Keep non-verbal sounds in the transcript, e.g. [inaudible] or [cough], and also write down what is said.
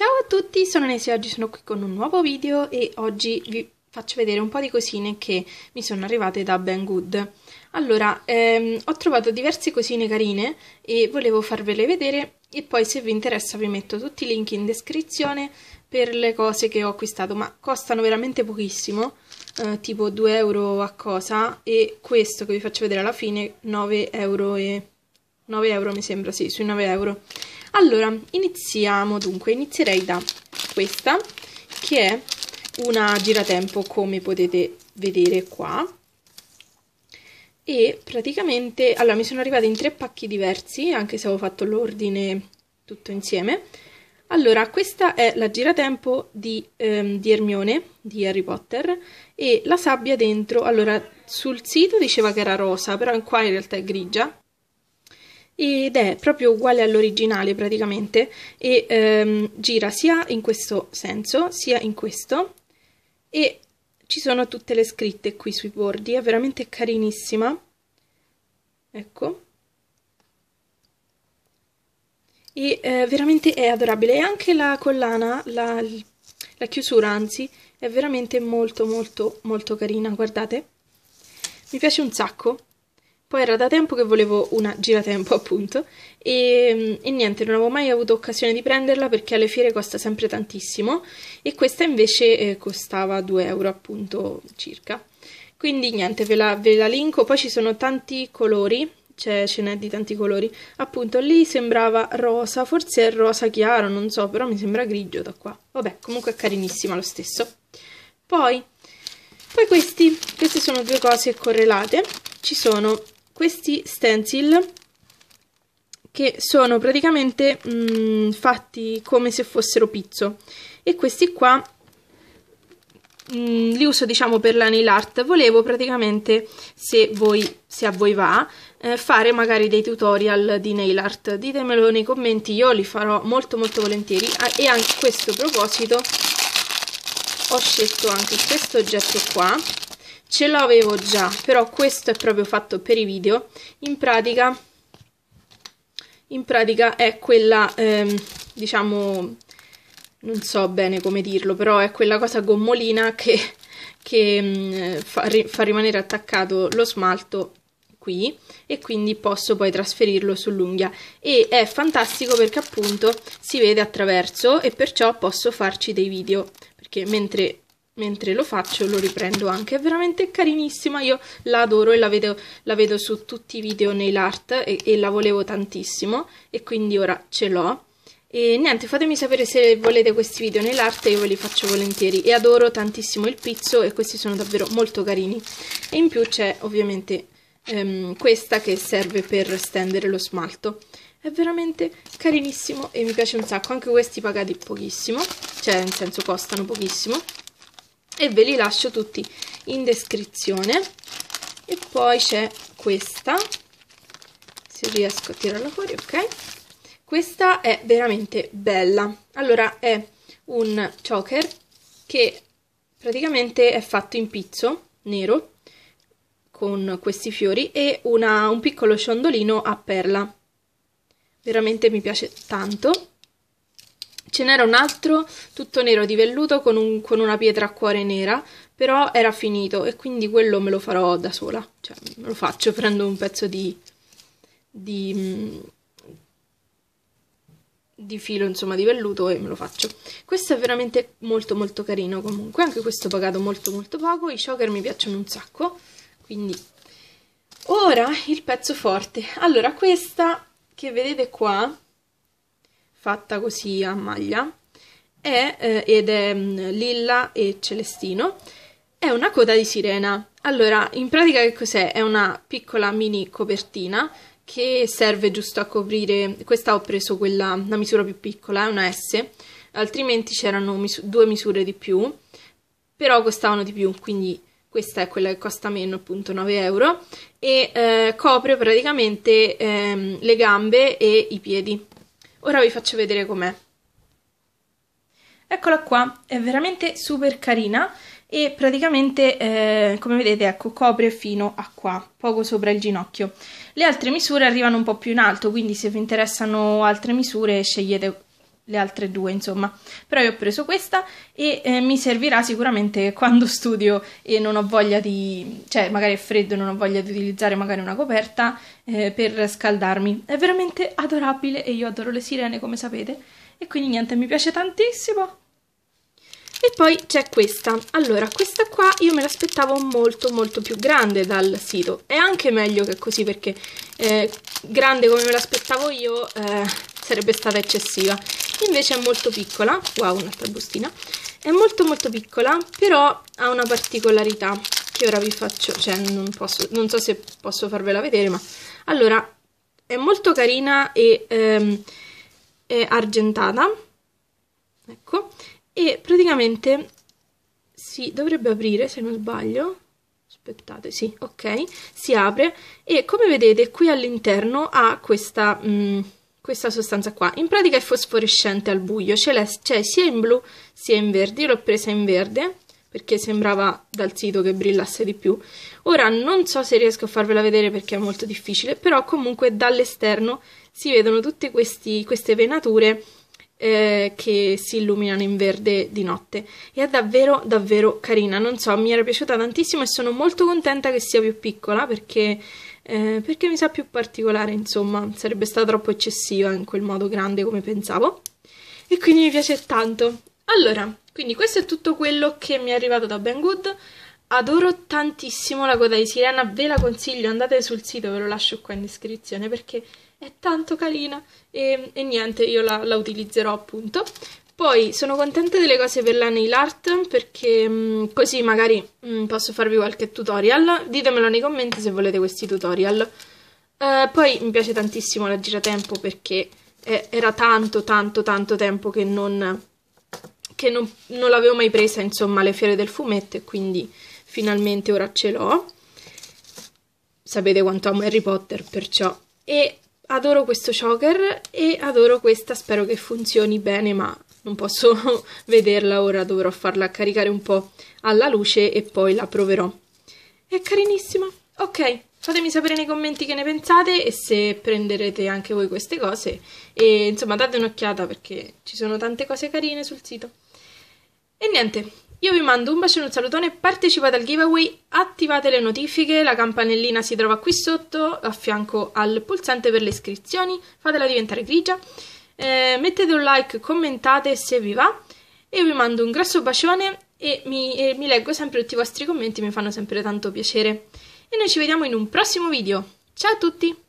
Ciao a tutti, sono e oggi sono qui con un nuovo video e oggi vi faccio vedere un po' di cosine che mi sono arrivate da Ben Good. Allora, ehm, ho trovato diverse cosine carine e volevo farvele vedere e poi se vi interessa vi metto tutti i link in descrizione per le cose che ho acquistato, ma costano veramente pochissimo, eh, tipo 2 euro a cosa e questo che vi faccio vedere alla fine 9 euro, e... 9 euro mi sembra, sì, sui 9 euro. Allora, iniziamo dunque, inizierei da questa che è una giratempo come potete vedere qua e praticamente, allora mi sono arrivata in tre pacchi diversi anche se avevo fatto l'ordine tutto insieme allora, questa è la giratempo di, ehm, di, Hermione, di Harry Potter, e la sabbia dentro, allora, sul sito diceva che era rosa, però qua in realtà è grigia, ed è proprio uguale all'originale praticamente e ehm, gira sia in questo senso sia in questo e ci sono tutte le scritte qui sui bordi, è veramente carinissima. Ecco. E eh, veramente è adorabile. E anche la collana, la, la chiusura anzi, è veramente molto molto molto carina, guardate. Mi piace un sacco. Poi era da tempo che volevo una giratempo, appunto, e, e, niente, non avevo mai avuto occasione di prenderla perché alle fiere costa sempre tantissimo e questa invece eh, costava 2 euro, appunto, circa. Quindi niente, ve la, ve la linko, poi ci sono tanti colori, cioè ce n'è di tanti colori. Appunto, lì sembrava rosa, forse è rosa chiaro, non so, però mi sembra grigio da qua. Vabbè, comunque è carinissima lo stesso. Poi, poi questi, queste sono due cose correlate. Ci sono questi stencil che sono praticamente mh, mm, fatti come se fossero pizzo e questi qua mm, li uso diciamo per la nail art volevo praticamente se, voi, se a voi va eh, fare magari dei tutorial di nail art ditemelo nei commenti io li farò molto molto volentieri ah, e anche a questo proposito ho scelto anche questo oggetto qua ce l'avevo già però questo è proprio fatto per i video in pratica in pratica è quella ehm, diciamo non so bene come dirlo però è quella cosa gommolina che, che mh, mm, fa, ri, fa rimanere attaccato lo smalto qui e quindi posso poi trasferirlo sull'unghia e è fantastico perché appunto si vede attraverso e perciò posso farci dei video perché mentre mentre lo faccio lo riprendo anche è veramente carinissima io la adoro e la vedo, la vedo su tutti i video nail art e, e la volevo tantissimo e quindi ora ce l'ho e niente fatemi sapere se volete questi video nell'arte io ve li faccio volentieri e adoro tantissimo il pizzo e questi sono davvero molto carini e in più c'è ovviamente ehm, questa che serve per stendere lo smalto è veramente carinissimo e mi piace un sacco anche questi pagati pochissimo cioè nel senso costano pochissimo e ve li lascio tutti in descrizione e poi c'è questa se riesco a tirarla fuori ok questa è veramente bella allora è un choker che praticamente è fatto in pizzo nero con questi fiori e una, un piccolo ciondolino a perla veramente mi piace tanto Ce n'era un altro, tutto nero di velluto con, un, con, una pietra a cuore nera, però era finito e quindi quello me lo farò da sola. Cioè, me lo faccio, prendo un pezzo di, di, mm, di filo, insomma, di velluto e me lo faccio. Questo è veramente molto molto carino comunque. Anche questo ho pagato molto molto poco. I shocker mi piacciono un sacco, quindi... Ora il pezzo forte. Allora, questa che vedete qua fatta così a maglia è, eh, ed è mh, mm, lilla e celestino, è una coda di sirena. Allora, in pratica che cos'è? È una piccola mini copertina che serve giusto a coprire, questa ho preso quella, la misura più piccola, è una S, altrimenti c'erano misu due misure di più, però costavano di più, quindi questa è quella che costa meno, appunto 9 euro, e eh, copre praticamente ehm, le gambe e i piedi. Ora vi faccio vedere com'è. Eccola qua, è veramente super carina e praticamente, eh, come vedete, ecco, copre fino a qua, poco sopra il ginocchio. Le altre misure arrivano un po' più in alto, quindi se vi interessano altre misure scegliete le altre due, insomma. Però io ho preso questa e eh, mi servirà sicuramente quando [laughs] studio e non ho voglia di... cioè magari è freddo e non ho voglia di utilizzare magari una coperta eh, per scaldarmi. È veramente adorabile e io adoro le sirene, come sapete. E quindi niente, mi piace tantissimo. E poi c'è questa. Allora, questa qua io me l'aspettavo molto molto più grande dal sito. È anche meglio che così perché eh, grande come me l'aspettavo io eh, sarebbe stata eccessiva invece è molto piccola, wow un'altra bustina, è molto molto piccola però ha una particolarità che ora vi faccio, cioè non, posso, non so se posso farvela vedere ma allora è molto carina e ehm, è argentata ecco e praticamente si dovrebbe aprire se non sbaglio aspettate, sì, ok, si apre e come vedete qui all'interno ha questa mh, mm, questa sostanza qua. In pratica è fosforescente al buio, cioè sia in blu sia in verde. Io l'ho presa in verde perché sembrava dal sito che brillasse di più. Ora non so se riesco a farvela vedere perché è molto difficile, però comunque dall'esterno si vedono tutte questi, queste venature eh, che si illuminano in verde di notte e è davvero davvero carina non so mi era piaciuta tantissimo e sono molto contenta che sia più piccola perché eh, perché mi sa più particolare, insomma, sarebbe stata troppo eccessiva eh, in quel modo grande come pensavo e quindi mi piace tanto. Allora, quindi questo è tutto quello che mi è arrivato da Banggood. Adoro tantissimo la coda di sirena, ve la consiglio, andate sul sito, ve lo lascio qua in descrizione perché è tanto carina e, e niente, io la, la utilizzerò appunto. Poi sono contenta delle cose per la nail art perché mh, mm, così magari mh, mm, posso farvi qualche tutorial. Ditemelo nei commenti se volete questi tutorial. Uh, poi mi piace tantissimo la giratempo perché eh, era tanto tanto tanto tempo che non, che non, non l'avevo mai presa insomma le fiere del fumetto e quindi finalmente ora ce l'ho. Sapete quanto amo Harry Potter perciò. E adoro questo choker e adoro questa, spero che funzioni bene ma non posso [laughs] vederla ora, dovrò farla caricare un po' alla luce e poi la proverò. È carinissima. Ok, fatemi sapere nei commenti che ne pensate e se prenderete anche voi queste cose. E insomma date un'occhiata perché ci sono tante cose carine sul sito. E niente, io vi mando un bacio e un salutone, partecipate al giveaway, attivate le notifiche, la campanellina si trova qui sotto a fianco al pulsante per le iscrizioni, fatela diventare grigia eh, mettete un like, commentate se vi va. Io vi mando un grosso bacione e mi, e mi leggo sempre tutti i vostri commenti, mi fanno sempre tanto piacere. E noi ci vediamo in un prossimo video. Ciao a tutti!